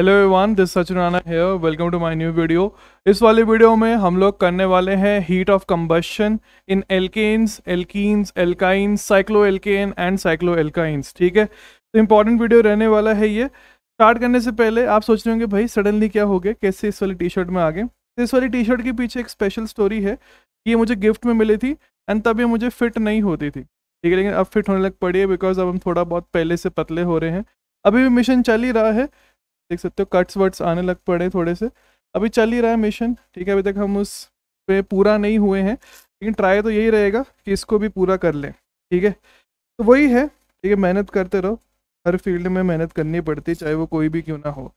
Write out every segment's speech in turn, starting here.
Hello everyone this Sachin Rana here welcome to my new video इस वाले video में हम लोग करने वाले हैं heat of combustion in alkanes alkenes alkynes cycloalkane and cycloalkynes ठीक है तो इंपॉर्टेंट वीडियो रहने वाला है ये स्टार्ट करने से पहले आप सोच रहे होंगे भाई सडनली क्या हो गया कैसे इस वाली टी शर्ट में आ गए तो इस वाली टी शर्ट के पीछे एक स्पेशल स्टोरी है ये मुझे गिफ्ट में मिली थी एंड तब ये मुझे फिट नहीं होती थी ठीक है लेकिन अब फिट होने लग पड़ी है बिकॉज अब हम थोड़ा बहुत पहले से पतले हो रहे हैं अभी भी मिशन चल ही रहा है देख सकते हो कट्स वर्ट्स आने लग पड़े थोड़े से अभी चल ही रहा है मिशन ठीक है अभी तक हम उस पे पूरा नहीं हुए हैं लेकिन ट्राई तो यही रहेगा कि इसको भी पूरा कर लें ठीक है तो वही है ठीक है मेहनत करते रहो हर फील्ड में मेहनत करनी पड़ती चाहे वो कोई भी क्यों ना हो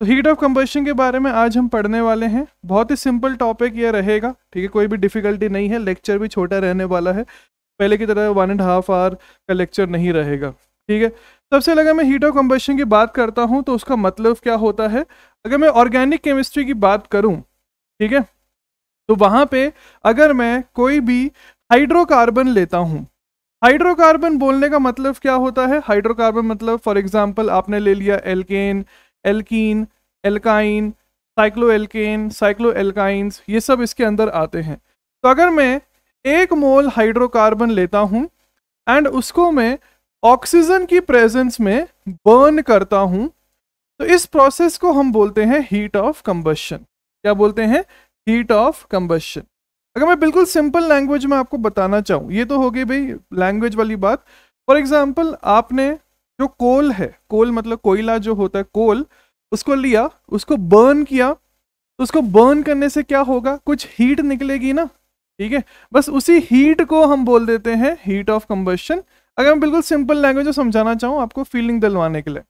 तो हीट ऑफ कंबशन के बारे में आज हम पढ़ने वाले हैं बहुत ही सिंपल टॉपिक ये रहेगा ठीक है कोई भी डिफ़िकल्टी नहीं है लेक्चर भी छोटा रहने वाला है पहले की तरह वन एंड हाफ आवर का लेक्चर नहीं रहेगा ठीक है सबसे पहले अगर मैं हीट ऑफ कम्बेशन की बात करता हूँ तो उसका मतलब क्या होता है अगर मैं ऑर्गेनिक केमिस्ट्री की बात करूँ ठीक है तो वहाँ पे अगर मैं कोई भी हाइड्रोकार्बन लेता हूँ हाइड्रोकार्बन बोलने का मतलब क्या होता है हाइड्रोकार्बन मतलब फॉर एग्जांपल आपने ले लिया alkane alkene alkyne cycloalkane cycloalkynes ये सब इसके अंदर आते हैं तो अगर मैं एक मोल हाइड्रोकार्बन लेता हूँ एंड उसको मैं ऑक्सीजन की प्रेजेंस में बर्न करता हूं तो इस प्रोसेस को हम बोलते हैं हीट ऑफ कंबशन क्या बोलते हैं हीट ऑफ कंबशन अगर मैं बिल्कुल सिंपल लैंग्वेज में आपको बताना चाहूँ ये तो हो गई भाई लैंग्वेज वाली बात फॉर एग्जाम्पल आपने जो कोल है कोल मतलब कोयला जो होता है कोल उसको लिया उसको बर्न किया तो उसको बर्न करने से क्या होगा कुछ हीट निकलेगी ना ठीक है बस उसी हीट को हम बोल देते हैं हीट ऑफ कंबशन अगर मैं बिल्कुल सिंपल लैंग्वेज में समझाना चाहूँ आपको फीलिंग दिलवाने के लिए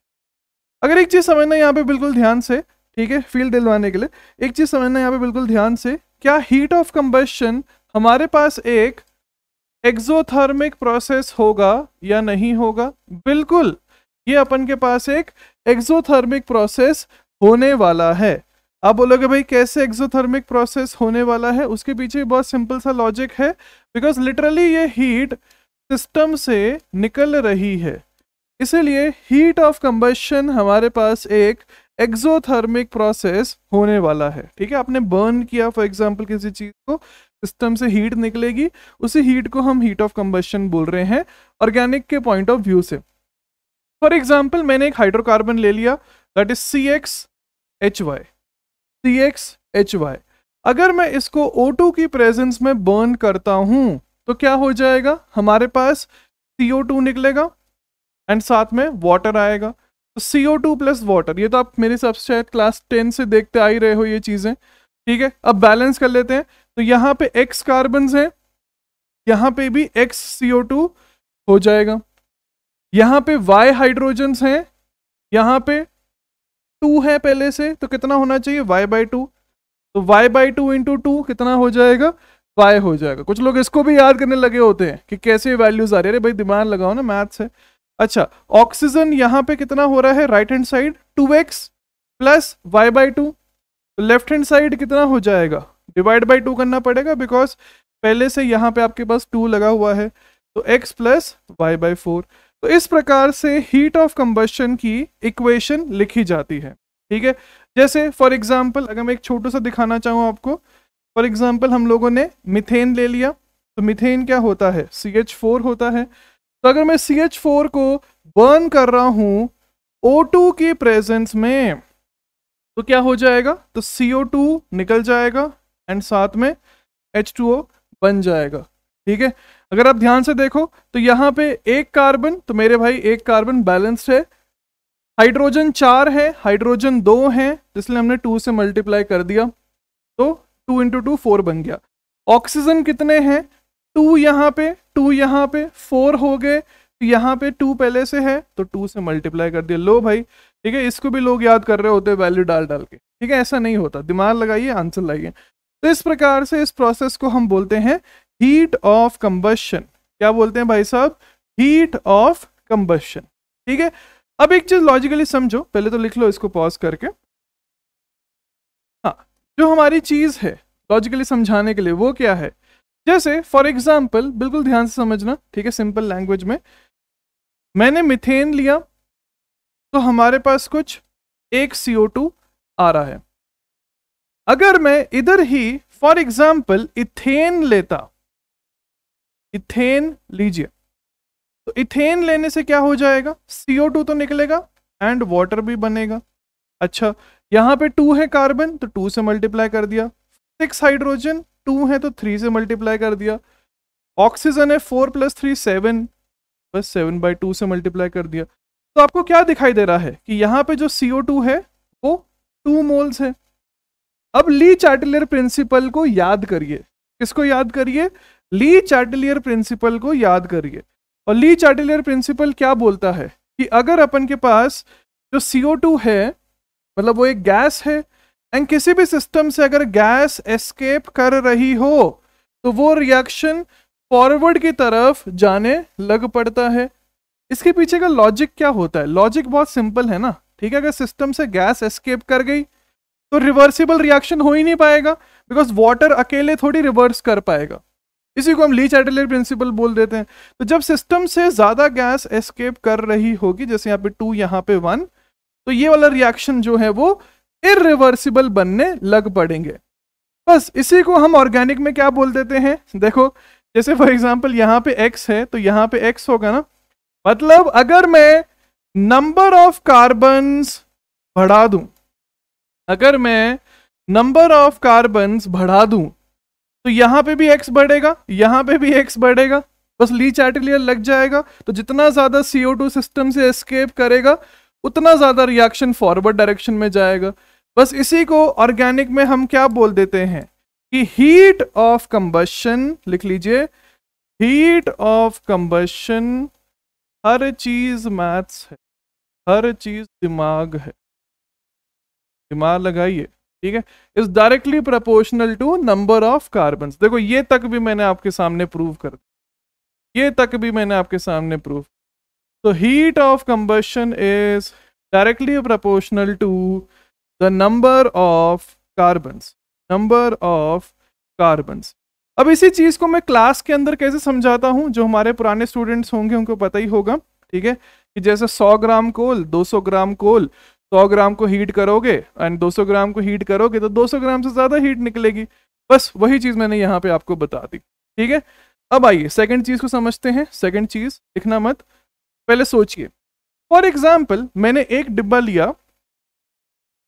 अगर एक चीज़ समझना यहाँ पे बिल्कुल ध्यान से ठीक है फील दिलवाने के लिए एक चीज़ समझना यहाँ पे बिल्कुल ध्यान से क्या हीट ऑफ कंबेशन हमारे पास एक एक्जोथर्मिक प्रोसेस होगा या नहीं होगा बिल्कुल ये अपन के पास एक एक्जोथर्मिक प्रोसेस होने वाला है आप बोलोगे भाई कैसे एक्जोथर्मिक प्रोसेस होने वाला है उसके पीछे बहुत सिंपल सा लॉजिक है बिकॉज लिटरली ये हीट सिस्टम से निकल रही है इसलिए हीट ऑफ कंबेशन हमारे पास एक एक्जोथर्मिक प्रोसेस होने वाला है ठीक है आपने बर्न किया फॉर एग्जांपल किसी चीज़ को सिस्टम से हीट निकलेगी उसी हीट को हम हीट ऑफ कंबेशन बोल रहे हैं ऑर्गेनिक के पॉइंट ऑफ व्यू से फॉर एग्जाम्पल मैंने एक हाइड्रोकार्बन ले लिया that is C x H y C x H y अगर मैं इसको टू की प्रेजेंस में बर्न करता हूँ तो क्या हो जाएगा हमारे पास CO2 निकलेगा एंड साथ में वाटर आएगा तो CO2 प्लस वाटर ये तो आप मेरे हिसाब से क्लास टेन से देखते आ ही रहे हो ये चीज़ें ठीक है अब बैलेंस कर लेते हैं तो यहाँ पे एक्स कार्बन है यहाँ पे भी एक्स CO2 हो जाएगा यहाँ पे वाई हाइड्रोजन्स हैं यहाँ पे टू है पहले से तो कितना होना चाहिए वाई बाई टू तो y by two into two कितना हो जाएगा वाई हो जाएगा कुछ लोग इसको भी याद करने लगे होते हैं कि कैसे वैल्यूज आ रही है अरे भाई दिमाग लगाओ ना मैथ्स है अच्छा ऑक्सीजन यहाँ पे कितना हो रहा है right hand side two x plus y by two left hand side कितना हो जाएगा डिवाइड बाई टू करना पड़ेगा बिकॉज पहले से यहाँ पे आपके पास टू लगा हुआ है तो x plus y by four तो इस प्रकार से हीट ऑफ कंबस्शन की इक्वेशन लिखी जाती है ठीक है जैसे फॉर एग्जाम्पल अगर मैं एक छोटा सा दिखाना चाहूँ आपको फॉर एग्जाम्पल हम लोगों ने मिथेन ले लिया तो मिथेन क्या होता है सी एच फोर होता है तो अगर मैं सी एच फोर को बर्न कर रहा हूं ओ टू के प्रेजेंस में तो क्या हो जाएगा तो सी ओ टू निकल जाएगा एंड साथ में एच टू ओ बन जाएगा ठीक है अगर आप ध्यान से देखो तो यहाँ पे एक कार्बन तो मेरे भाई एक कार्बन बैलेंस्ड है हाइड्रोजन चार है हाइड्रोजन दो है तो इसलिए हमने टू से मल्टीप्लाई कर दिया तो टू इंटू टू फोर बन गया ऑक्सीजन कितने हैं टू यहाँ पे टू यहाँ पे फोर हो गए तो यहाँ पे टू पहले से है तो टू से मल्टीप्लाई कर दिया लो भाई ठीक है इसको भी लोग याद कर रहे होते वैल्यू डाल डाल के ठीक है ऐसा नहीं होता दिमाग लगाइए आंसर लाइए तो इस प्रकार से इस प्रोसेस को हम बोलते हैं हीट ऑफ कंबशन क्या बोलते हैं भाई साहब हीट ऑफ कंबशन ठीक है अब एक चीज लॉजिकली समझो पहले तो लिख लो इसको पॉज करके हाँ जो हमारी चीज़ है लॉजिकली समझाने के लिए वो क्या है जैसे फॉर एग्जाम्पल बिल्कुल ध्यान से समझना ठीक है सिंपल लैंग्वेज में मैंने मिथेन लिया तो हमारे पास कुछ एक CO2 आ रहा है अगर मैं इधर ही फॉर एग्जाम्पल इथेन लेता इथेन लीजिए तो इथेन लेने से क्या हो जाएगा CO2 तो निकलेगा एंड वाटर भी बनेगा अच्छा यहाँ पे टू है कार्बन तो टू से मल्टीप्लाई कर दिया सिक्स हाइड्रोजन टू है तो थ्री से मल्टीप्लाई कर दिया ऑक्सीजन है फोर प्लस थ्री सेवन बस सेवन बाई टू से मल्टीप्लाई कर दिया तो आपको क्या दिखाई दे रहा है कि यहाँ पे जो सी है वो टू मोल्स है अब ली चार्टिलियर प्रिंसिपल को याद करिए किसको याद करिए ली चार्टिलियर प्रिंसिपल को याद करिए और ली चार्टिलियर प्रिंसिपल क्या बोलता है कि अगर अपन के पास जो सी है मतलब वो एक गैस है एंड किसी भी सिस्टम से अगर गैस एस्केप कर रही हो तो वो रिएक्शन फॉरवर्ड की तरफ जाने लग पड़ता है इसके पीछे का लॉजिक क्या होता है लॉजिक बहुत सिंपल है ना ठीक है अगर सिस्टम से गैस एस्केप कर गई तो रिवर्सिबल रिएक्शन हो ही नहीं पाएगा बिकॉज वाटर अकेले थोड़ी रिवर्स कर पाएगा इसी को हम लीच एडलेट प्रिंसिपल बोल देते हैं तो जब सिस्टम से ज़्यादा गैस एस्केप कर रही होगी जैसे यहाँ पे टू यहाँ पे वन तो ये वाला रिएक्शन जो है वो इरिवर्सिबल बनने लग पड़ेंगे बस इसी को हम ऑर्गेनिक में क्या बोल देते हैं देखो जैसे फॉर एग्जाम्पल यहाँ पे एक्स है तो यहाँ पे एक्स होगा ना मतलब अगर मैं नंबर ऑफ कार्बन बढ़ा दूं अगर मैं नंबर ऑफ कार्बन बढ़ा दूं तो यहाँ पे भी एक्स बढ़ेगा यहाँ पे भी एक्स बढ़ेगा बस लीच एटलियर लग जाएगा तो जितना ज़्यादा टू सिस्टम से एस्केप करेगा उतना ज़्यादा रिएक्शन फॉरवर्ड डायरेक्शन में जाएगा बस इसी को ऑर्गेनिक में हम क्या बोल देते हैं कि हीट ऑफ कंबशन लिख लीजिए हीट ऑफ कंबशन हर चीज मैथ्स है हर चीज दिमाग है दिमाग लगाइए ठीक है is directly proportional to number of carbon देखो ये तक भी मैंने आपके सामने प्रूव कर दिया ये तक भी मैंने आपके सामने prove So heat of combustion is directly proportional to the number of carbons. Number of carbons. अब इसी चीज़ को मैं क्लास के अंदर कैसे समझाता हूँ जो हमारे पुराने स्टूडेंट्स होंगे उनको पता ही होगा ठीक है कि जैसे 100 ग्राम कोल 200 ग्राम कोल 100 ग्राम को हीट करोगे एंड 200 ग्राम को हीट करोगे तो 200 ग्राम से ज़्यादा हीट निकलेगी बस वही चीज़ मैंने यहाँ पे आपको बता दी ठीक है अब आइए सेकंड चीज़ को समझते हैं सेकंड चीज़ लिखना मत पहले सोचिए फॉर एग्जाम्पल मैंने एक डिब्बा लिया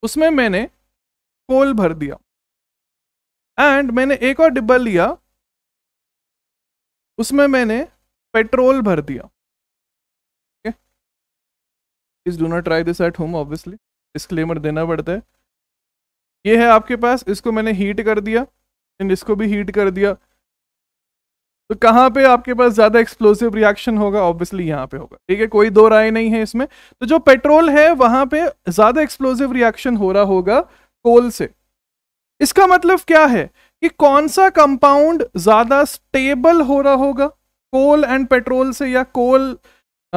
उसमें मैंने कोल भर दिया एंड मैंने एक और डिब्बा लिया उसमें मैंने पेट्रोल भर दिया please do not try this at home obviously disclaimer देना पड़ता है ये है आपके पास इसको मैंने हीट कर दिया एंड इसको भी हीट कर दिया तो कहाँ पे आपके पास ज्यादा एक्सप्लोसिव रिएक्शन होगा ऑब्वियसली यहाँ पे होगा ठीक है कोई दो राय नहीं है इसमें तो जो पेट्रोल है वहां पे ज्यादा एक्सप्लोसिव रिएक्शन हो रहा होगा कोल से इसका मतलब क्या है कि कौन सा कंपाउंड ज्यादा स्टेबल हो रहा होगा कोल एंड पेट्रोल से या कोल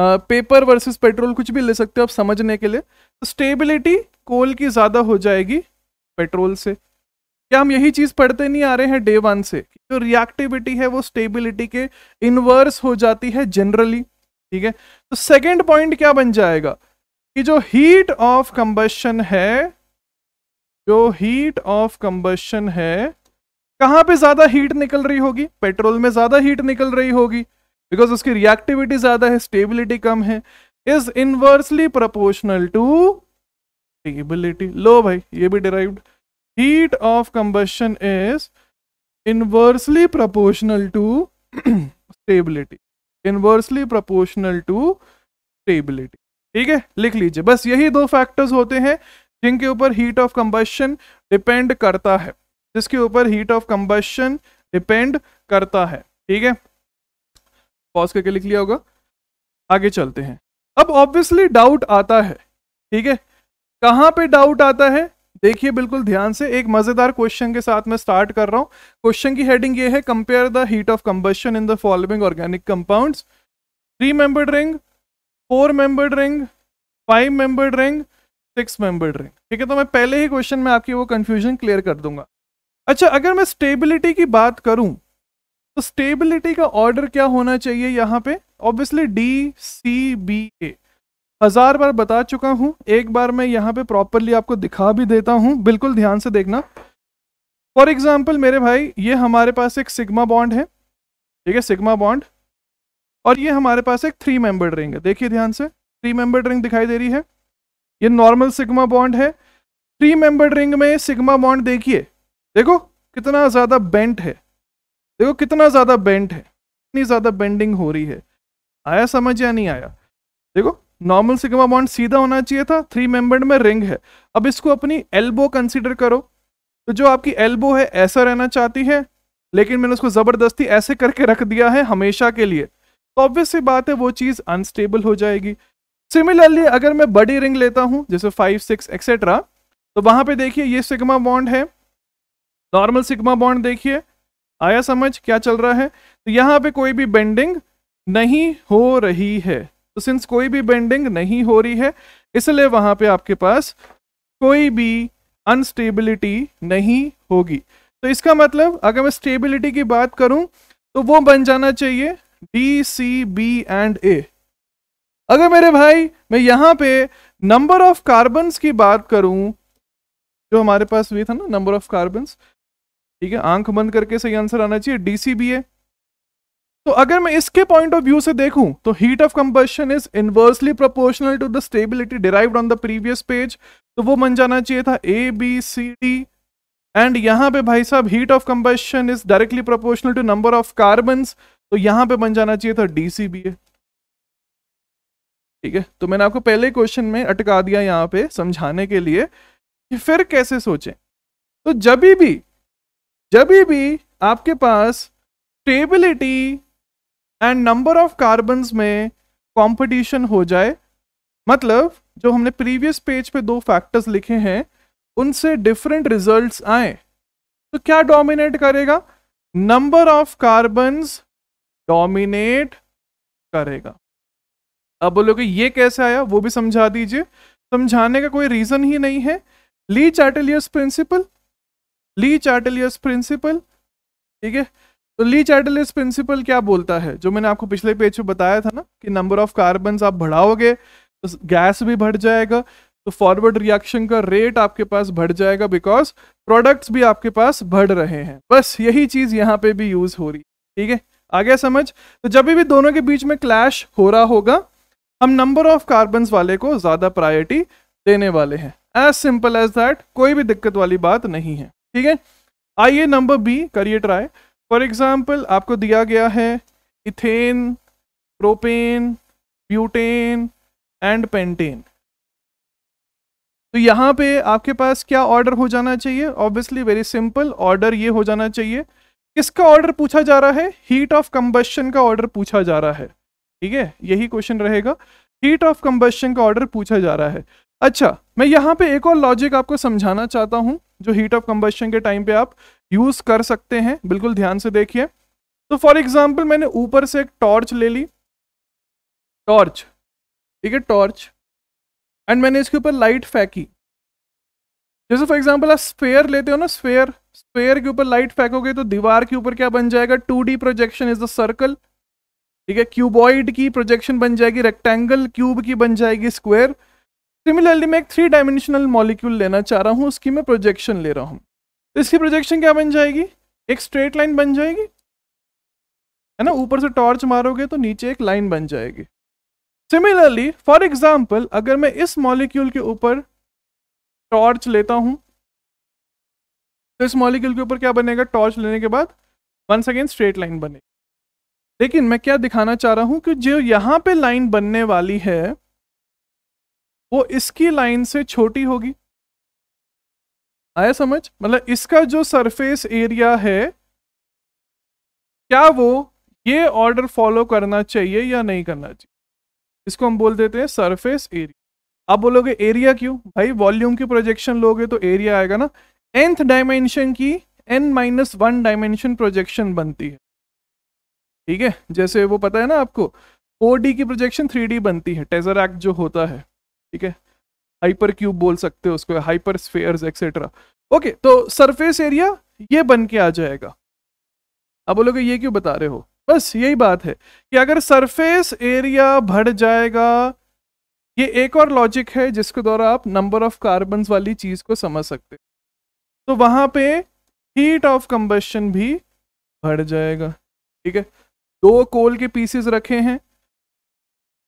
पेपर वर्सेस पेट्रोल कुछ भी ले सकते हो आप समझने के लिए तो स्टेबिलिटी कोल की ज्यादा हो जाएगी पेट्रोल से क्या हम यही चीज पढ़ते नहीं आ रहे हैं डे वन से जो रिएक्टिविटी है वो स्टेबिलिटी के इनवर्स हो जाती है जनरली ठीक है तो सेकेंड पॉइंट क्या बन जाएगा कि जो हीट ऑफ कंबशन है जो हीट ऑफ कंबशन है कहां पे ज्यादा हीट निकल रही होगी पेट्रोल में ज्यादा हीट निकल रही होगी बिकॉज उसकी रिएक्टिविटी ज्यादा है स्टेबिलिटी कम है is inversely proportional to stability लो भाई ये भी derived heat of combustion is inversely proportional to stability inversely proportional to stability ठीक है लिख लीजिए बस यही दो फैक्टर्स होते हैं जिनके ऊपर हीट ऑफ कंबशन डिपेंड करता है जिसके ऊपर हीट ऑफ कंबशन डिपेंड करता है ठीक है पॉज करके लिख लिया होगा आगे चलते हैं अब ऑब्वियसली डाउट आता है ठीक है कहाँ पे डाउट आता है देखिए बिल्कुल ध्यान से एक मजेदार क्वेश्चन के साथ मैं स्टार्ट कर रहा हूँ क्वेश्चन की हेडिंग ये है compare the heat of combustion in the following organic compound three membered ring four membered ring five membered ring six membered ring ठीक है तो मैं पहले ही क्वेश्चन में आपकी वो कंफ्यूजन क्लियर कर दूंगा अच्छा अगर मैं स्टेबिलिटी की बात करूं तो स्टेबिलिटी का ऑर्डर क्या होना चाहिए यहाँ पे obviously D C B A हज़ार बार बता चुका हूं एक बार मैं यहाँ पे प्रॉपरली आपको दिखा भी देता हूँ बिल्कुल ध्यान से देखना फॉर एग्जाम्पल मेरे भाई ये हमारे पास एक सिग्मा बॉन्ड है ठीक है सिग्मा बॉन्ड और ये हमारे पास एक थ्री मेंबर्ड रिंग है देखिए ध्यान से थ्री मेंबर्ड रिंग दिखाई दे रही है ये नॉर्मल सिग्मा बॉन्ड है थ्री मेंबर्ड रिंग में सिग्मा बॉन्ड देखिए देखो कितना ज़्यादा बेंट है देखो कितना ज़्यादा बेंट है कितनी ज़्यादा बेंडिंग हो रही है आया समझ या नहीं आया देखो नॉर्मल सिग्मा बॉन्ड सीधा होना चाहिए था थ्री मेंबर्ड में रिंग है अब इसको अपनी एल्बो कंसिडर करो तो जो आपकी एल्बो है ऐसा रहना चाहती है लेकिन मैंने उसको ज़बरदस्ती ऐसे करके रख दिया है हमेशा के लिए तो ऑब्वियस सी बात है वो चीज़ अनस्टेबल हो जाएगी सिमिलरली अगर मैं बड़ी रिंग लेता हूँ जैसे फाइव सिक्स एक्सेट्रा तो वहाँ पे देखिए ये सिग्मा बॉन्ड है नॉर्मल सिग्मा बॉन्ड देखिए आया समझ क्या चल रहा है तो यहाँ पे कोई भी बेंडिंग नहीं हो रही है तो सिंस कोई भी बेंडिंग नहीं हो रही है इसलिए वहां पे आपके पास कोई भी अनस्टेबिलिटी नहीं होगी तो इसका मतलब अगर मैं स्टेबिलिटी की बात करूं तो वो बन जाना चाहिए D C B and A अगर मेरे भाई मैं यहां पे नंबर ऑफ कार्बन की बात करूं जो हमारे पास हुई था ना नंबर ऑफ कार्बन ठीक है आंख बंद करके सही आंसर आना चाहिए डी सी बी ए तो अगर मैं इसके पॉइंट ऑफ व्यू से देखूं तो heat of combustion is inversely proportional to the stability derived on the previous page तो वो बन जाना चाहिए था A B C D and यहाँ पे भाई साहब heat of combustion is directly proportional to number of carbon तो यहाँ पे बन जाना चाहिए था डी सी बी ए ठीक है तो मैंने आपको पहले क्वेश्चन में अटका दिया यहाँ पे समझाने के लिए कि फिर कैसे सोचें तो जब भी जब भी आपके पास stability and number of carbon में कॉम्पिटिशन हो जाए मतलब जो हमने प्रीवियस पेज पे दो फैक्टर्स लिखे हैं उनसे डिफरेंट रिजल्ट्स आए तो क्या डोमिनेट करेगा नंबर ऑफ कार्बन डोमिनेट करेगा अब बोलोगे ये कैसे आया वो भी समझा दीजिए समझाने का कोई रीज़न ही नहीं है ली चैटलियस प्रिंसिपल ली चैटलियस प्रिंसिपल ठीक है तो ली चैटलिस प्रिंसिपल क्या बोलता है जो मैंने आपको पिछले पेज पे बताया था ना कि नंबर ऑफ कार्बन आप बढ़ाओगे तो गैस भी बढ़ जाएगा तो फॉरवर्ड रिएक्शन का रेट आपके पास बढ़ जाएगा बिकॉज प्रोडक्ट्स भी आपके पास बढ़ रहे हैं बस यही चीज यहाँ पे भी यूज हो रही है ठीक है आगे समझ तो जब भी दोनों के बीच में क्लैश हो रहा होगा हम नंबर ऑफ कार्बन वाले को ज्यादा प्रायोरिटी देने वाले हैं एज सिंपल एज दैट कोई भी दिक्कत वाली बात नहीं है ठीक है आइए नंबर बी करिए ट्राई फॉर एग्जाम्पल आपको दिया गया है ethane propane butane and pentane तो यहाँ पे आपके पास क्या ऑर्डर हो जाना चाहिए ऑब्वियसली वेरी सिंपल ऑर्डर ये हो जाना चाहिए किसका ऑर्डर पूछा जा रहा है हीट ऑफ कंबस्शन का ऑर्डर पूछा जा रहा है ठीक है यही क्वेश्चन रहेगा हीट ऑफ कंबस्शन का ऑर्डर पूछा जा रहा है अच्छा मैं यहाँ पे एक और लॉजिक आपको समझाना चाहता हूँ जो हीट ऑफ कंबस्शन के टाइम पे आप यूज कर सकते हैं बिल्कुल ध्यान से देखिए तो फॉर एग्जाम्पल मैंने ऊपर से एक टॉर्च ले ली टॉर्च ठीक है टॉर्च एंड मैंने इसके ऊपर लाइट फेंकी जैसे फॉर एग्जाम्पल आप स्पेयर लेते हो ना स्पेयर स्पेयर के ऊपर लाइट फेंकोगे तो दीवार के ऊपर क्या बन जाएगा two D projection is the circle ठीक है क्यूबॉइड की प्रोजेक्शन बन जाएगी रेक्टेंगल क्यूब की बन जाएगी स्क्वेयर सिमिलरली मैं एक थ्री डायमेंशनल मॉलिक्यूल लेना चाह रहा हूँ उसकी मैं प्रोजेक्शन ले रहा हूँ तो इसकी प्रोजेक्शन क्या बन जाएगी एक स्ट्रेट लाइन बन जाएगी है ना ऊपर से टॉर्च मारोगे तो नीचे एक लाइन बन जाएगी सिमिलरली फॉर एग्जाम्पल अगर मैं इस मॉलिक्यूल के ऊपर टॉर्च लेता हूँ तो इस मॉलिक्यूल के ऊपर क्या बनेगा टॉर्च लेने के बाद वंस अगेन स्ट्रेट लाइन बनेगी लेकिन मैं क्या दिखाना चाह रहा हूँ कि जो यहाँ पे लाइन बनने वाली है वो इसकी लाइन से छोटी होगी आया समझ मतलब इसका जो सरफेस एरिया है क्या वो ये ऑर्डर फॉलो करना चाहिए या नहीं करना चाहिए इसको हम बोल देते हैं सरफेस एरिया आप बोलोगे एरिया क्यों भाई वॉल्यूम की प्रोजेक्शन लोगे तो एरिया आएगा ना एंथ डायमेंशन की n minus one dimension projection बनती है ठीक है जैसे वो पता है ना आपको फोर डी की प्रोजेक्शन थ्री डी बनती है टेजर एक्ट जो होता है ठीक है हाइपर क्यूब बोल सकते हो उसको हाइपर स्फेयर एक्सेट्रा ओके तो सरफेस एरिया ये बन के आ जाएगा अब बोलोगे ये क्यों बता रहे हो बस यही बात है कि अगर सरफेस एरिया बढ़ जाएगा ये एक और लॉजिक है जिसके द्वारा आप नंबर ऑफ कार्बन वाली चीज को समझ सकते तो वहां पे हीट ऑफ कंबेशन भी बढ़ जाएगा ठीक है दो कोल के पीसेस रखे हैं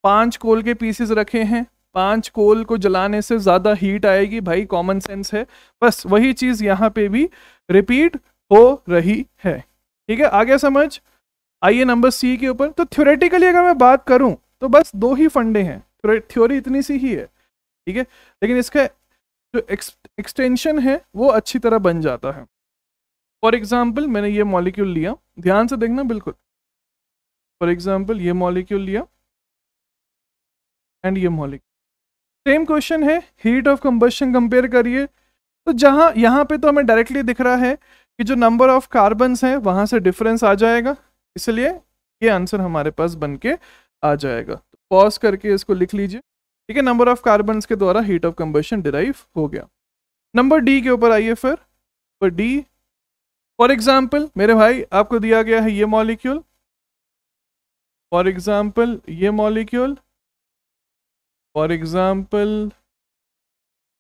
पांच कोल के पीसेस रखे हैं पांच कोल को जलाने से ज़्यादा हीट आएगी भाई कॉमन सेंस है बस वही चीज़ यहाँ पे भी रिपीट हो रही है ठीक है आगे समझ आइए नंबर सी के ऊपर तो थ्योरेटिकली अगर मैं बात करूँ तो बस दो ही फंडे हैं थ्योरी इतनी सी ही है ठीक है लेकिन इसका जो एक्सटेंशन है वो अच्छी तरह बन जाता है फॉर एग्जाम्पल मैंने ये मॉलिक्यूल लिया ध्यान से देखना बिल्कुल फॉर एग्जाम्पल ये मॉलिक्यूल लिया एंड ये मॉलिक्यूल सेम क्वेश्चन है हीट ऑफ कंबस्शन कंपेयर करिए तो जहाँ यहाँ पे तो हमें डायरेक्टली दिख रहा है कि जो नंबर ऑफ कार्बन्स हैं वहाँ से डिफरेंस आ जाएगा इसलिए ये आंसर हमारे पास बन के आ जाएगा तो पॉज करके इसको लिख लीजिए ठीक है नंबर ऑफ कार्बन्स के द्वारा हीट ऑफ कंबेशन डिराइव हो गया नंबर डी के ऊपर आइए फिर पर डी फॉर एग्जाम्पल मेरे भाई आपको दिया गया है ये मॉलिक्यूल फॉर एग्जाम्पल ये मॉलिक्यूल फॉर एग्जाम्पल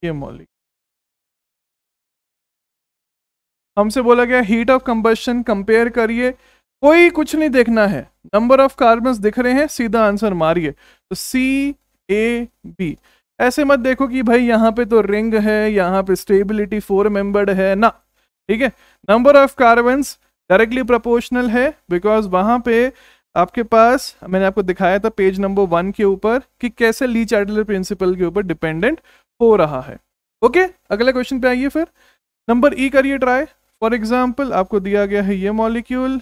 ये मॉलिक हमसे बोला गया हीट ऑफ कंबेशन कंपेयर करिए कोई कुछ नहीं देखना है नंबर ऑफ कार्बन दिख रहे हैं सीधा आंसर मारिए तो सी ए बी ऐसे मत देखो कि भाई यहाँ पे तो रिंग है यहाँ पे स्टेबिलिटी फोर मेंबर्ड है ना ठीक है number of carbon directly proportional है बिकॉज वहां पे आपके पास मैंने आपको दिखाया था पेज नंबर वन के ऊपर कि कैसे ली चार्टलर प्रिंसिपल के ऊपर डिपेंडेंट हो रहा है ओके okay? अगला क्वेश्चन पे आइए फिर नंबर ई e करिए ट्राई फॉर एग्जाम्पल आपको दिया गया है ये मॉलिक्यूल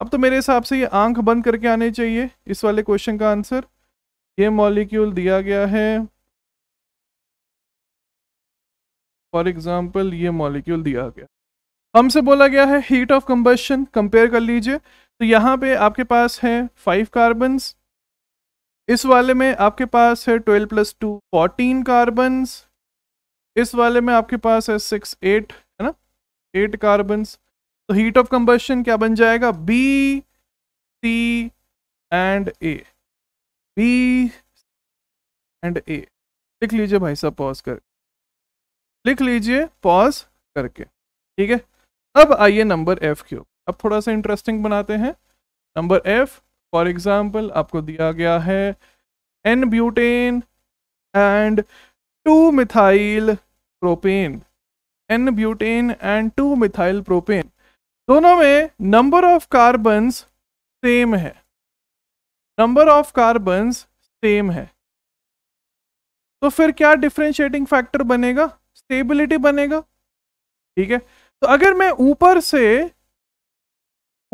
अब तो मेरे हिसाब से ये आंख बंद करके आने चाहिए इस वाले क्वेश्चन का आंसर ये मॉलिक्यूल दिया गया है फॉर एग्जाम्पल ये मॉलिक्यूल दिया गया हमसे बोला गया है हीट ऑफ कंबेशन कंपेयर कर लीजिए तो यहाँ पे आपके पास है फाइव कार्बन्स इस वाले में आपके पास है twelve plus two fourteen carbons इस वाले में आपके पास है सिक्स एट है ना एट कार्बन्स तो हीट ऑफ कंबेशन क्या बन जाएगा B C and A B and A लिख लीजिए भाई साहब पॉज कर लिख लीजिए पॉज करके ठीक है अब आइए नंबर एफ क्यूब अब थोड़ा सा इंटरेस्टिंग बनाते हैं नंबर एफ फॉर एग्जाम्पल आपको दिया गया है n butane and two methyl propane n butane and two methyl propane दोनों में नंबर ऑफ कार्बन सेम है नंबर ऑफ कार्बन सेम है तो फिर क्या डिफ्रेंशिएटिंग फैक्टर बनेगा स्टेबिलिटी बनेगा ठीक है तो अगर मैं ऊपर से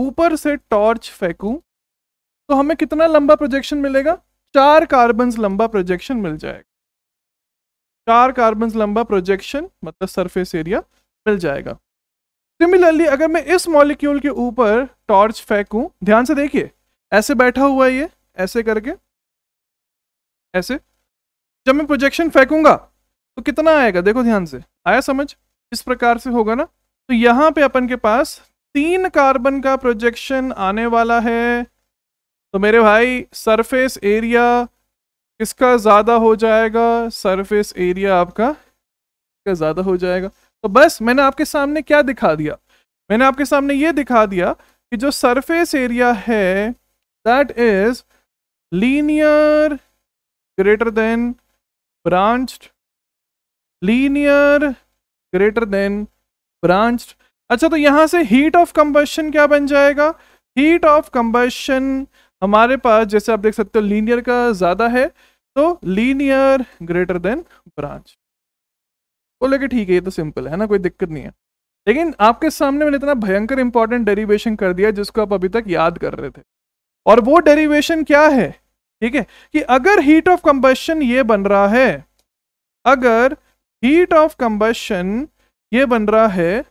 ऊपर से टॉर्च फेंकूं तो हमें कितना लंबा प्रोजेक्शन मिलेगा चार कार्बन लंबा प्रोजेक्शन मिल जाएगा चार कार्बन लंबा प्रोजेक्शन मतलब सरफेस एरिया मिल जाएगा सिमिलरली अगर मैं इस मॉलिक्यूल के ऊपर टॉर्च फेंकूं ध्यान से देखिए ऐसे बैठा हुआ ये ऐसे करके ऐसे जब मैं प्रोजेक्शन फेंकूंगा तो कितना आएगा देखो ध्यान से आया समझ इस प्रकार से होगा ना तो यहाँ पे अपन के पास तीन कार्बन का प्रोजेक्शन आने वाला है तो मेरे भाई सरफेस एरिया किसका ज़्यादा हो जाएगा सरफेस एरिया आपका का ज़्यादा हो जाएगा तो बस मैंने आपके सामने क्या दिखा दिया मैंने आपके सामने ये दिखा दिया कि जो सरफेस एरिया है that is linear greater than branched linear greater than branched अच्छा तो यहाँ से हीट ऑफ कंबशन क्या बन जाएगा हीट ऑफ कंबेशन हमारे पास जैसे आप देख सकते हो लीनियर का ज़्यादा है तो लीनियर ग्रेटर देन ब्रांच बोले कि ठीक है ये तो सिंपल है ना कोई दिक्कत नहीं है लेकिन आपके सामने मैंने इतना भयंकर इंपॉर्टेंट डेरिवेशन कर दिया जिसको आप अभी तक याद कर रहे थे और वो डेरिवेशन क्या है ठीक है कि अगर हीट ऑफ कंबेशन ये बन रहा है अगर हीट ऑफ कंबेशन ये बन रहा है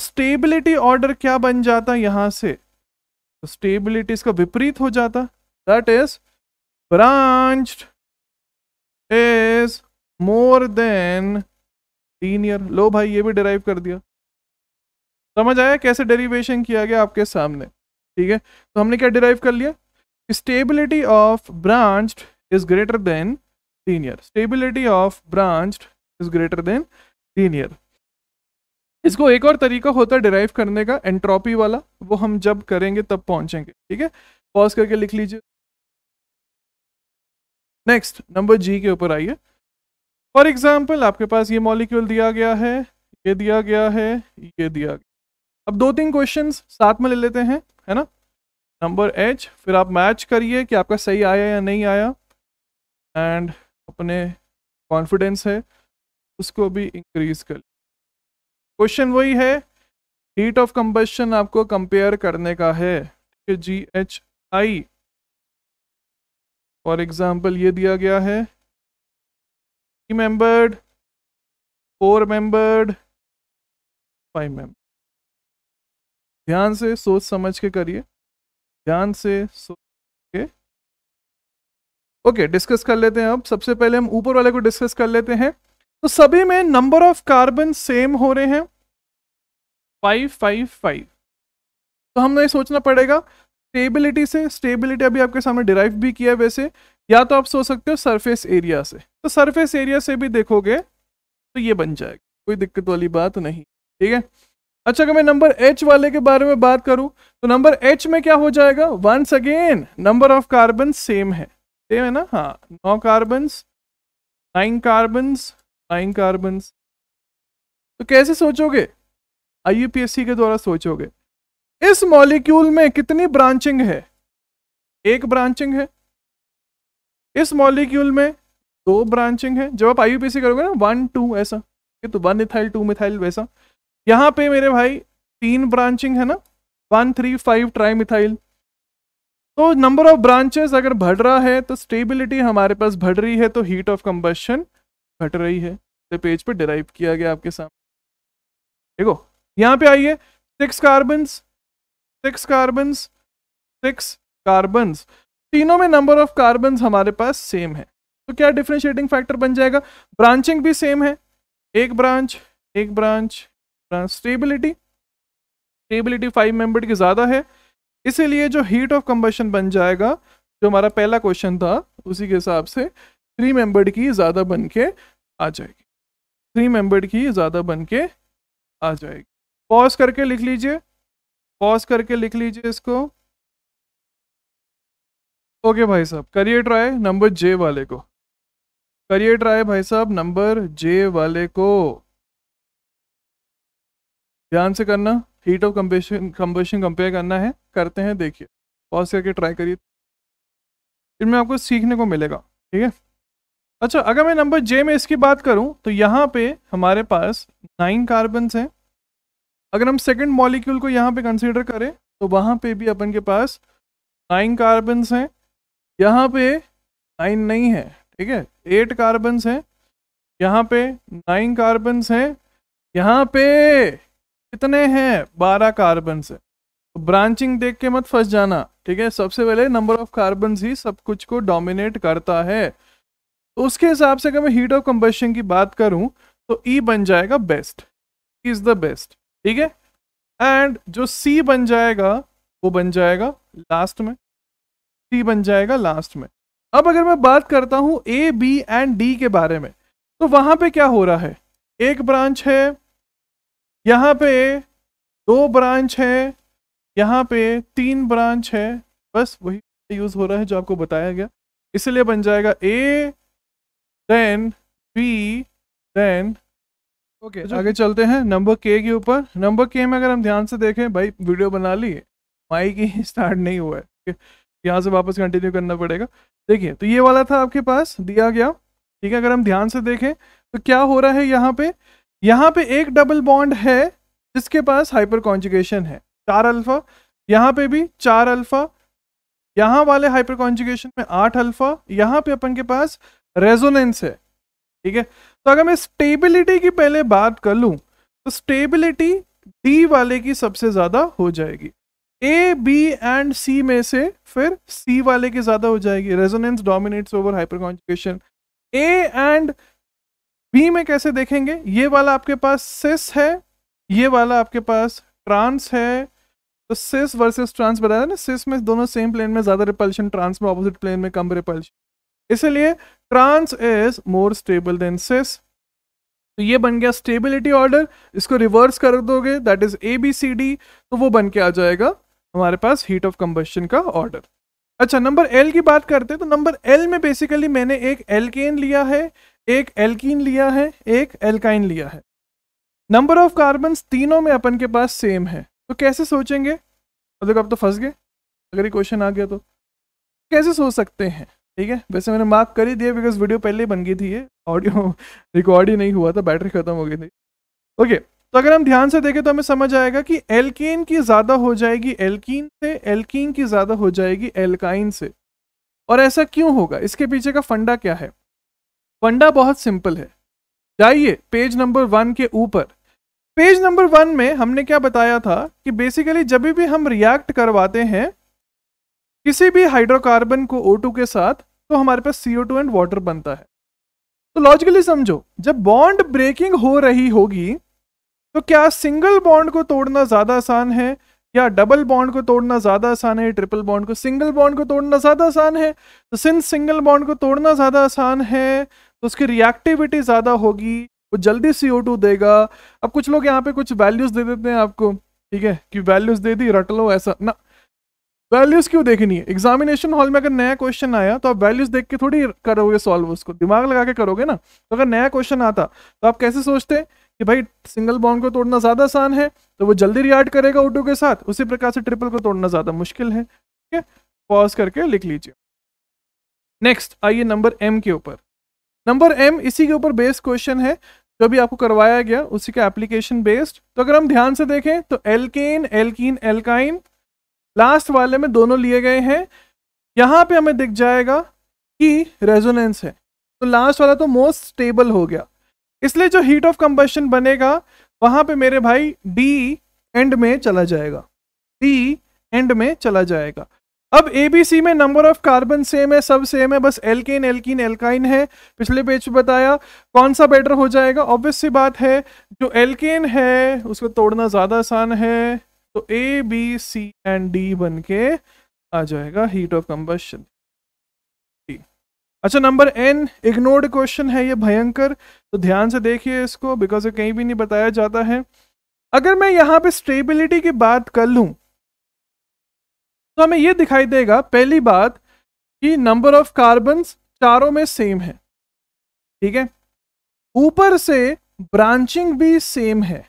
स्टेबिलिटी ऑर्डर क्या बन जाता यहां से स्टेबिलिटी तो इसका विपरीत हो जाता that is branch is more than linear लो भाई ये भी डिराइव कर दिया समझ आया कैसे डेरिवेशन किया गया आपके सामने ठीक है तो हमने क्या डिराइव कर लिया stability of branch is greater than linear stability of branch is greater than linear इसको एक और तरीका होता है डिराइव करने का एंट्रोपी वाला वो हम जब करेंगे तब पहुंचेंगे ठीक है पॉज करके लिख लीजिए नेक्स्ट नंबर जी के ऊपर आइए फॉर एग्जाम्पल आपके पास ये मॉलिक्यूल दिया गया है ये दिया गया है ये दिया गया अब दो तीन क्वेश्चन साथ में ले लेते हैं है ना नंबर एच फिर आप मैच करिए कि आपका सही आया या नहीं आया एंड अपने कॉन्फिडेंस है उसको भी इंक्रीज कर क्वेश्चन वही है हीट ऑफ कंबेशन आपको कंपेयर करने का है ठीक है G H I for example ये दिया गया है three membered four membered five member ध्यान से सोच समझ के करिए ध्यान से सोच के ओके डिस्कस कर लेते हैं अब सबसे पहले हम ऊपर वाले को डिस्कस कर लेते हैं तो सभी में नंबर ऑफ कार्बन सेम हो रहे हैं फाइव फाइव फाइव तो हमने सोचना पड़ेगा स्टेबिलिटी से स्टेबिलिटी अभी आपके सामने डिराइव भी किया है वैसे या तो आप सोच सकते हो सरफेस एरिया से तो सरफेस एरिया से भी देखोगे तो ये बन जाएगा कोई दिक्कत वाली बात नहीं ठीक है अच्छा अगर मैं नंबर एच वाले के बारे में बात करूं तो नंबर एच में क्या हो जाएगा once again number of carbon same है सेम है ना हाँ नौ कार्बन नाइन कार्बन नाइन कार्बन तो कैसे सोचोगे आई के द्वारा सोचोगे इस मॉलिक्यूल में कितनी ब्रांचिंग है एक ब्रांचिंग है इस मॉलिक्यूल में दो ब्रांचिंग है जब आप आई करोगे ना वन टू ऐसा ठीक तो वन इथाइल टू मिथाइल वैसा यहाँ पे मेरे भाई तीन ब्रांचिंग है ना one three five trimethyl तो नंबर ऑफ ब्रांचेस अगर बढ़ रहा है तो स्टेबिलिटी हमारे पास बढ़ रही है तो हीट ऑफ कंबेशन घट रही है तो पेज पे डिराइव किया गया आपके सामने देखो यहाँ पे आइए six carbons six carbons six carbons तीनों में नंबर ऑफ कार्बन्स हमारे पास सेम है तो क्या डिफ्रेंशिएटिंग फैक्टर बन जाएगा ब्रांचिंग भी सेम है एक ब्रांच एक branch branch stability stability five member की ज़्यादा है इसीलिए जो हीट ऑफ कंबशन बन जाएगा जो हमारा पहला क्वेश्चन था उसी के हिसाब से थ्री मेंबर्ड की ज़्यादा बन के आ जाएगी थ्री मेंबर्ड की ज़्यादा बन के आ जाएगी पॉज करके लिख लीजिए पॉज करके लिख लीजिए इसको ओके भाई साहब करिए ट्राई नंबर जे वाले को करिए ट्राई भाई साहब नंबर जे वाले को ध्यान से करना heat of combustion combustion compare करना है करते हैं देखिए पॉज करके ट्राई करिए इनमें आपको सीखने को मिलेगा ठीक है अच्छा अगर मैं नंबर जे में इसकी बात करूं तो यहाँ पे हमारे पास नाइन कार्बन्स हैं अगर हम सेकंड मॉलिक्यूल को यहाँ पे कंसीडर करें तो वहाँ पे भी अपन के पास नाइन कार्बन्स हैं यहाँ पे नाइन नहीं है ठीक है एट कार्बन्स हैं यहाँ पे नाइन कार्बन्स हैं यहाँ पे कितने हैं बारह कार्बन्स हैं तो ब्रांचिंग देख के मत फंस जाना ठीक है सबसे पहले नंबर ऑफ कार्बन ही सब कुछ को डोमिनेट करता है तो उसके हिसाब से अगर मैं हीट ऑफ कम्बेशन की बात करूं तो ई e बन जाएगा बेस्ट इज द बेस्ट ठीक है एंड जो सी बन जाएगा वो बन जाएगा लास्ट में सी बन जाएगा लास्ट में अब अगर मैं बात करता हूं ए बी एंड डी के बारे में तो वहां पे क्या हो रहा है एक ब्रांच है यहाँ पे दो ब्रांच है यहाँ पे तीन ब्रांच है बस वही यूज़ हो रहा है जो आपको बताया गया इसलिए बन जाएगा A then B then okay okay, अच्छा। आगे चलते हैं नंबर के के ऊपर नंबर के में अगर हम ध्यान से देखें भाई वीडियो बना ली माइक ही स्टार्ट नहीं हुआ है यहाँ से वापस कंटिन्यू करना पड़ेगा देखिए तो ये वाला था आपके पास दिया गया ठीक है अगर हम ध्यान से देखें तो क्या हो रहा है यहाँ पे यहाँ पे एक डबल बॉन्ड है जिसके पास हाइपर कॉन्जुगेशन है चार अल्फा यहाँ पे भी चार अल्फा यहाँ वाले हाइपर कॉन्जुगेशन में आठ अल्फा यहाँ पे अपन के पास रेजोनेंस है ठीक है तो अगर मैं स्टेबिलिटी की पहले बात कर लूँ तो स्टेबिलिटी डी वाले की सबसे ज़्यादा हो जाएगी ए बी एंड सी में से फिर सी वाले की ज़्यादा हो जाएगी resonance dominates over hyperconjugation A and B में कैसे देखेंगे ये वाला आपके पास सिस है ये वाला आपके पास ट्रांस है तो सिस वर्सेस ट्रांस बताया ना सिस में दोनों सेम प्लेन में ज़्यादा रिपल्शन ट्रांस में ऑपोजिट प्लेन में कम रिपल्शन इसलिए trans is more stable than cis तो ये बन गया स्टेबिलिटी ऑर्डर इसको रिवर्स कर दोगे that is A B C D तो वो बन के आ जाएगा हमारे पास हीट ऑफ कंबस्शन का ऑर्डर अच्छा नंबर एल की बात करते हैं तो नंबर एल में बेसिकली मैंने एक एल्केन लिया है एक एल्कीन लिया है एक एल्काइन लिया है नंबर ऑफ कार्बन तीनों में अपन के पास सेम है तो कैसे सोचेंगे देखो अब तो फंस गए अगर ये क्वेश्चन आ गया तो कैसे सोच सकते हैं ठीक है वैसे मैंने मार्क कर ही दिया बिकॉज वीडियो पहले ही बन गई थी ये ऑडियो रिकॉर्ड ही नहीं हुआ था बैटरी खत्म हो गई थी ओके तो अगर हम ध्यान से देखें तो हमें समझ आएगा कि एल्कीन की ज़्यादा हो जाएगी एल्कीन से एल्कीन की ज़्यादा हो जाएगी एल्काइन से और ऐसा क्यों होगा इसके पीछे का फंडा क्या है फंडा बहुत सिंपल है जाइए पेज नंबर वन के ऊपर पेज नंबर वन में हमने क्या बताया था कि बेसिकली जब भी हम रिएक्ट करवाते हैं किसी भी हाइड्रोकार्बन को टू के साथ तो हमारे पास टू एंड वाटर बनता है तो लॉजिकली समझो जब बॉन्ड ब्रेकिंग हो रही होगी तो क्या सिंगल बॉन्ड को तोड़ना ज्यादा आसान है या डबल बॉन्ड को तोड़ना ज्यादा आसान है ट्रिपल बॉन्ड को सिंगल बॉन्ड को तोड़ना ज्यादा आसान है तो सिंस सिंगल बॉन्ड को तोड़ना ज्यादा आसान है तो उसकी रिएक्टिविटी ज्यादा होगी वो जल्दी टू देगा अब कुछ लोग यहाँ पे कुछ वैल्यूज दे देते हैं आपको ठीक है कि वैल्यूज दे दी रट लो ऐसा ना वैल्यूज क्यों देखनी है एग्जामिनेशन हॉल में अगर नया क्वेश्चन आया तो आप वैल्यूज देख के थोड़ी करोगे सॉल्व उसको दिमाग लगा के करोगे ना तो अगर नया क्वेश्चन आता तो आप कैसे सोचते कि भाई सिंगल बॉन्ड को तोड़ना ज़्यादा आसान है तो वो जल्दी रियाड करेगा ऑटो के साथ उसी प्रकार से ट्रिपल को तोड़ना ज़्यादा मुश्किल है ठीक है पॉज करके लिख लीजिए नेक्स्ट आइए नंबर एम के ऊपर नंबर एम इसी के ऊपर बेस्ड क्वेश्चन है जो भी आपको करवाया गया उसी का एप्लीकेशन बेस्ड तो अगर हम ध्यान से देखें तो एल्केन एल्कीन एल्काइन लास्ट वाले में दोनों लिए गए हैं यहाँ पे हमें दिख जाएगा कि रेजोनेंस है तो लास्ट वाला तो मोस्ट स्टेबल हो गया इसलिए जो हीट ऑफ कंबेशन बनेगा वहाँ पे मेरे भाई डी एंड में चला जाएगा डी एंड में चला जाएगा अब ए बी सी में नंबर ऑफ कार्बन सेम है सब सेम है बस एल्केन एल्किन एल्काइन है पिछले पेज पे बताया कौन सा बेटर हो जाएगा ऑब्वियस सी बात है जो एल्केन है उसको तोड़ना ज़्यादा आसान है तो A B C and D बन के आ जाएगा हीट ऑफ कंबशन अच्छा नंबर एन इग्नोर्ड क्वेश्चन है ये भयंकर तो ध्यान से देखिए इसको बिकॉज ये कहीं भी नहीं बताया जाता है अगर मैं यहाँ पे स्टेबिलिटी की बात कर लूँ तो हमें ये दिखाई देगा पहली बात कि नंबर ऑफ कार्बन चारों में सेम है ठीक है ऊपर से ब्रांचिंग भी सेम है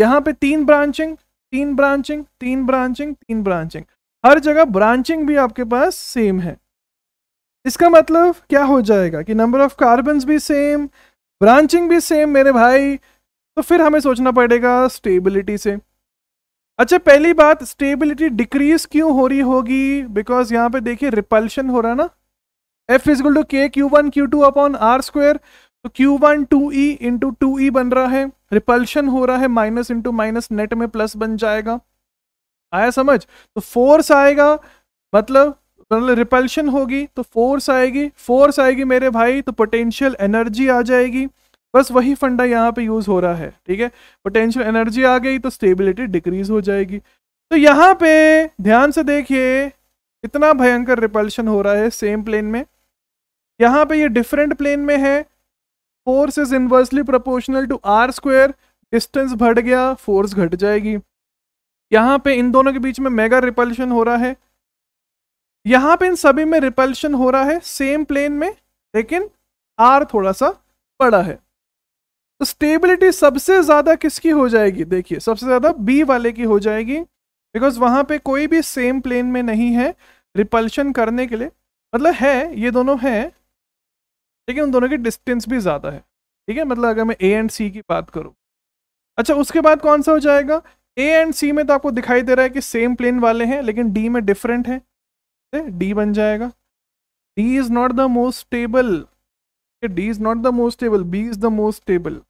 यहाँ पे तीन ब्रांचिंग तीन ब्रांचिंग तीन ब्रांचिंग तीन ब्रांचिंग हर जगह ब्रांचिंग भी आपके पास सेम है इसका मतलब क्या हो जाएगा कि नंबर ऑफ कार्बन भी सेम ब्रांचिंग भी सेम मेरे भाई तो फिर हमें सोचना पड़ेगा स्टेबिलिटी से अच्छा पहली बात स्टेबिलिटी डिक्रीज क्यों हो रही होगी बिकॉज यहाँ पे देखिए रिपल्शन हो रहा ना F is equal to K q one q two upon r square तो q one two e into two e बन रहा है रिपल्शन हो रहा है माइनस इंटू माइनस नेट में प्लस बन जाएगा आया समझ तो फोर्स आएगा मतलब मतलब रिपल्शन होगी तो फोर्स आएगी फोर्स आएगी मेरे भाई तो पोटेंशियल एनर्जी आ जाएगी बस वही फंडा यहाँ पे यूज हो रहा है ठीक है पोटेंशियल एनर्जी आ गई तो स्टेबिलिटी डिक्रीज हो जाएगी तो यहाँ पे ध्यान से देखिए इतना भयंकर रिपल्शन हो रहा है सेम प्लेन में यहाँ पे ये डिफरेंट प्लेन में है force is inversely proportional to r square distance बढ़ गया फोर्स घट जाएगी यहाँ पे इन दोनों के बीच में मेगा रिपल्शन हो रहा है यहाँ पे इन सभी में रिपल्शन हो रहा है सेम प्लेन में लेकिन आर थोड़ा सा बड़ा है तो स्टेबिलिटी सबसे ज़्यादा किसकी हो जाएगी देखिए सबसे ज़्यादा बी वाले की हो जाएगी बिकॉज वहाँ पे कोई भी सेम प्लेन में नहीं है रिपल्शन करने के लिए मतलब है ये दोनों हैं ठीक है उन दोनों की डिस्टेंस भी ज़्यादा है ठीक है मतलब अगर मैं ए एंड सी की बात करूँ अच्छा उसके बाद कौन सा हो जाएगा ए एंड सी में तो आपको दिखाई दे रहा है कि सेम प्लेन वाले हैं लेकिन डी में डिफरेंट है डी बन जाएगा D is not the most stable D is not the most stable B is the most stable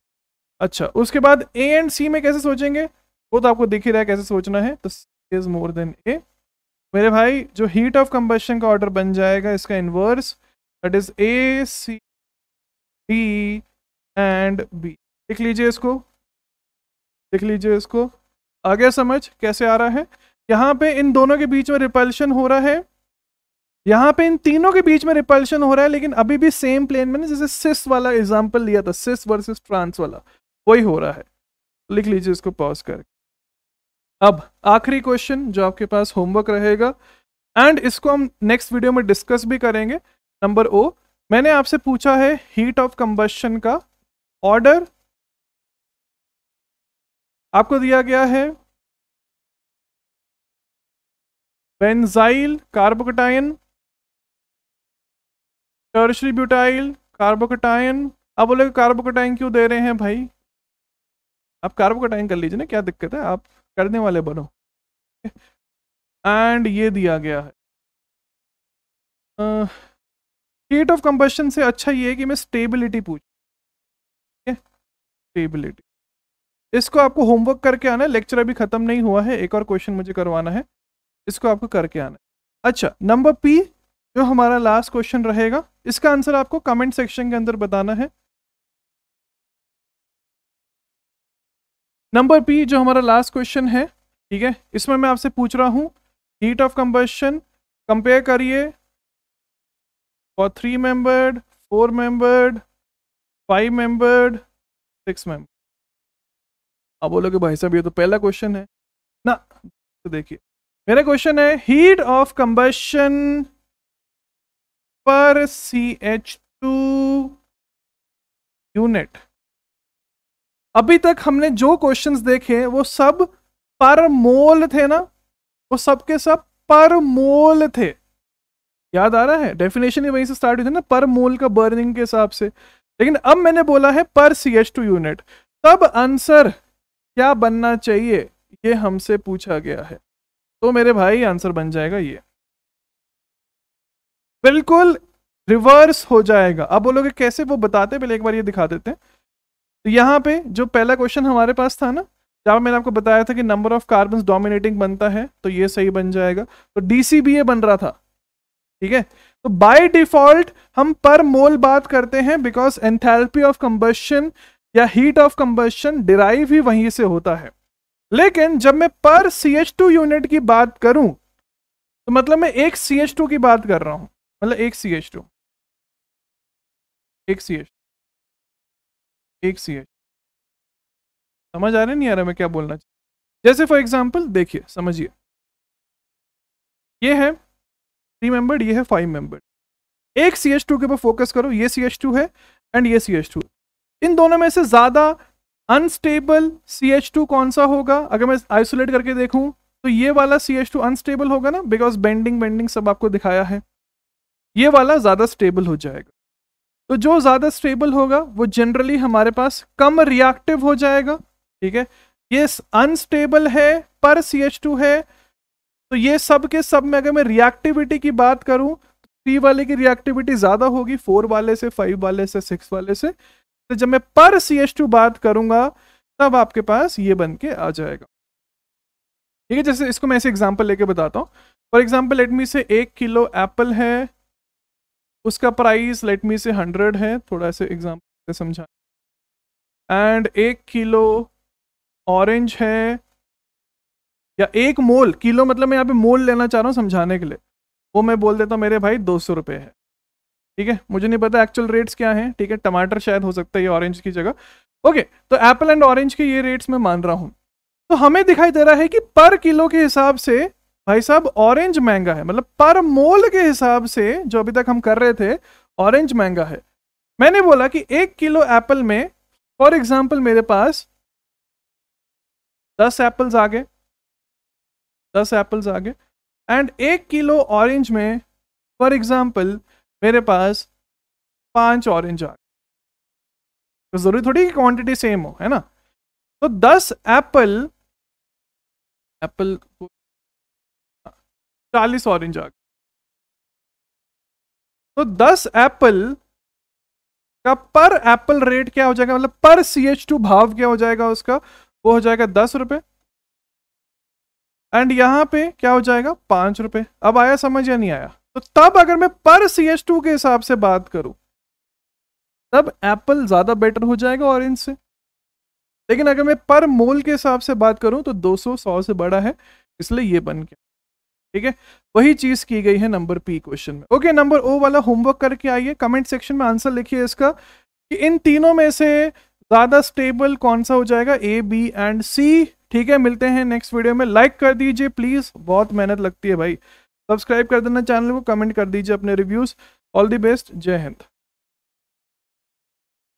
अच्छा उसके बाद ए एंड सी में कैसे सोचेंगे वो तो आपको दिख ही रहा है कैसे सोचना है तो सी इज़ मोर देन ए मेरे भाई जो हीट ऑफ कंबेशन का ऑर्डर बन जाएगा इसका inverse that is A C D and B लिख लीजिए इसको लिख लीजिए इसको आ गया समझ कैसे आ रहा है यहाँ पे इन दोनों के बीच में रिपल्शन हो रहा है यहाँ पे इन तीनों के बीच में रिपल्शन हो रहा है लेकिन अभी भी सेम प्लेन में जैसे सिस वाला एग्जाम्पल लिया था सिस वर्सेस ट्रांस वाला वही हो रहा है तो लिख लीजिए इसको पॉज करके अब आखिरी क्वेश्चन जो आपके पास होमवर्क रहेगा एंड इसको हम नेक्स्ट वीडियो में डिस्कस भी करेंगे नंबर ओ मैंने आपसे पूछा है हीट ऑफ कंबस्शन का ऑर्डर आपको दिया गया है benzyl carbocation tertiary butyl carbocation आप बोले कार्बोकटाइन क्यों दे रहे हैं भाई आप कार्बोकटाइन कर लीजिए ना क्या दिक्कत है आप करने वाले बनो एंड ये दिया गया है uh, हीट ऑफ कंबेशन से अच्छा ये है कि मैं स्टेबिलिटी पूछ स्टेबिलिटी इसको आपको होमवर्क करके आना है लेक्चर अभी ख़त्म नहीं हुआ है एक और क्वेश्चन मुझे करवाना है इसको आपको करके आना है अच्छा नंबर पी जो हमारा लास्ट क्वेश्चन रहेगा इसका आंसर आपको कमेंट सेक्शन के अंदर बताना है नंबर पी जो हमारा लास्ट क्वेश्चन है ठीक है इसमें मैं आपसे पूछ रहा हूँ हीट ऑफ कंबेशन कंपेयर करिए for three membered, four membered, five membered six member आप बोलोगे भाई साहब ये तो पहला क्वेश्चन है ना तो देखिए मेरा क्वेश्चन है हीट ऑफ कंबेशन पर सी एच टू यूनिट अभी तक हमने जो क्वेश्चंस देखे वो सब पर मोल थे ना वो सब के सब पर मोल थे याद आ रहा है डेफिनेशन ही वहीं से स्टार्ट हुई थी ना पर मोल का बर्निंग के हिसाब से लेकिन अब मैंने बोला है पर सी एच टू यूनिट तब आंसर क्या बनना चाहिए ये हमसे पूछा गया है तो मेरे भाई आंसर बन जाएगा ये बिल्कुल रिवर्स हो जाएगा अब बोलोगे कैसे वो बताते पहले एक बार ये दिखा देते हैं तो यहाँ पे जो पहला क्वेश्चन हमारे पास था ना जहाँ मैंने आपको बताया था कि नंबर ऑफ कार्बन डोमिनेटिंग बनता है तो ये सही बन जाएगा तो डी बन रहा था ठीक है तो बाय डिफॉल्ट हम पर मोल बात करते हैं बिकॉज एंथैल्पी ऑफ कंबस्शन या हीट ऑफ कंबस्शन डिराइव ही वहीं से होता है लेकिन जब मैं पर सी एच टू यूनिट की बात करूं तो मतलब मैं एक सी एच टू की बात कर रहा हूं मतलब एक सी एच टू एक सी एच एक सी एच समझ आ रहा नहीं आ रहा मैं क्या बोलना चाहिए जैसे फॉर एग्जाम्पल देखिए समझिए ये है थ्री मेंबर्ड ये है फाइव मेंबर्ड एक सी एच टू के ऊपर फोकस करो ये सी एच टू है एंड ये सी एच टू इन दोनों में से ज़्यादा अनस्टेबल सी एच टू कौन सा होगा अगर मैं आइसोलेट करके देखूं तो ये वाला सी एच टू अनस्टेबल होगा ना बिकॉज बेंडिंग बेंडिंग सब आपको दिखाया है ये वाला ज़्यादा स्टेबल हो जाएगा तो जो ज़्यादा स्टेबल होगा वो जनरली हमारे पास कम रिएक्टिव हो जाएगा ठीक है ये अनस्टेबल है पर सी एच टू है तो ये सब के सब में अगर मैं रिएक्टिविटी की बात करूं थ्री वाले की रिएक्टिविटी ज़्यादा होगी फोर वाले से फाइव वाले से सिक्स वाले से तो जब मैं पर सी एच टू बात करूंगा तब आपके पास ये बन के आ जाएगा ठीक है जैसे इसको मैं ऐसे एग्जाम्पल लेके बताता हूँ फॉर एग्जाम्पल लेटमी से एक किलो एप्पल है उसका प्राइस लेटमी से हंड्रेड है थोड़ा सा एग्जाम्पल समझा एंड एक किलो ऑरेंज है या एक मोल किलो मतलब मैं यहाँ पे मोल लेना चाह रहा हूँ समझाने के लिए वो मैं बोल देता हूँ मेरे भाई दो सौ रुपये है ठीक है मुझे नहीं पता एक्चुअल रेट्स क्या हैं ठीक है टमाटर शायद हो सकता है ये ऑरेंज की जगह ओके तो एप्पल एंड ऑरेंज के ये रेट्स मैं मान रहा हूँ तो हमें दिखाई दे रहा है कि पर किलो के हिसाब से भाई साहब ऑरेंज महंगा है मतलब पर मोल के हिसाब से जो अभी तक हम कर रहे थे ऑरेंज महंगा है मैंने बोला कि एक किलो एप्पल में फॉर एग्जाम्पल मेरे पास दस एप्पल्स आ गए दस एप्पल्स आ गए एंड एक किलो ऑरेंज में फॉर एग्जाम्पल मेरे पास पांच ऑरेंज आ गए तो जरूरी थोड़ी कि क्वांटिटी सेम हो है ना तो दस एप्पल एप्पल चालीस ऑरेंज आ गए तो दस एप्पल का पर एप्पल रेट क्या हो जाएगा मतलब पर सी एच टू भाव क्या हो जाएगा उसका वो हो जाएगा दस रुपये एंड यहाँ पे क्या हो जाएगा पांच रुपए अब आया समझ या नहीं आया तो तब अगर मैं पर सी एस टू के हिसाब से बात करूं तब एप्पल ज्यादा बेटर हो जाएगा ऑरेंज से लेकिन अगर मैं पर मोल के हिसाब से बात करूं तो 200 100 से बड़ा है इसलिए ये बन गया ठीक है वही चीज की गई है नंबर पी क्वेश्चन में ओके नंबर ओ वाला होमवर्क करके आइए कमेंट सेक्शन में आंसर लिखिए इसका कि इन तीनों में से ज्यादा स्टेबल कौन सा हो जाएगा ए बी एंड सी ठीक है मिलते हैं नेक्स्ट वीडियो में लाइक कर दीजिए प्लीज़ बहुत मेहनत लगती है भाई सब्सक्राइब कर देना चैनल को कमेंट कर दीजिए अपने रिव्यूज़ ऑल दी बेस्ट जय हिंद